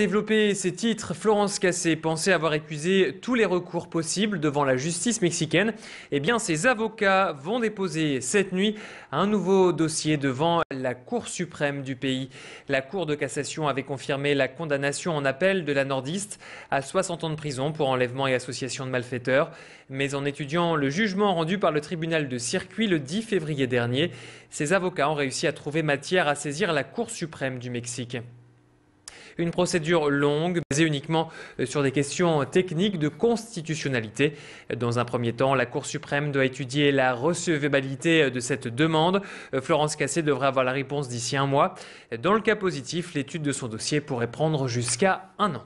Développer ses titres, Florence Cassé pensait avoir épuisé tous les recours possibles devant la justice mexicaine. Eh bien, ses avocats vont déposer cette nuit un nouveau dossier devant la Cour suprême du pays. La Cour de cassation avait confirmé la condamnation en appel de la nordiste à 60 ans de prison pour enlèvement et association de malfaiteurs. Mais en étudiant le jugement rendu par le tribunal de circuit le 10 février dernier, ses avocats ont réussi à trouver matière à saisir la Cour suprême du Mexique. Une procédure longue, basée uniquement euh, sur des questions techniques de constitutionnalité. Dans un premier temps, la Cour suprême doit étudier la recevabilité euh, de cette demande. Euh, Florence Cassé devrait avoir la réponse d'ici un mois. Dans le cas positif, l'étude de son dossier pourrait prendre jusqu'à un an.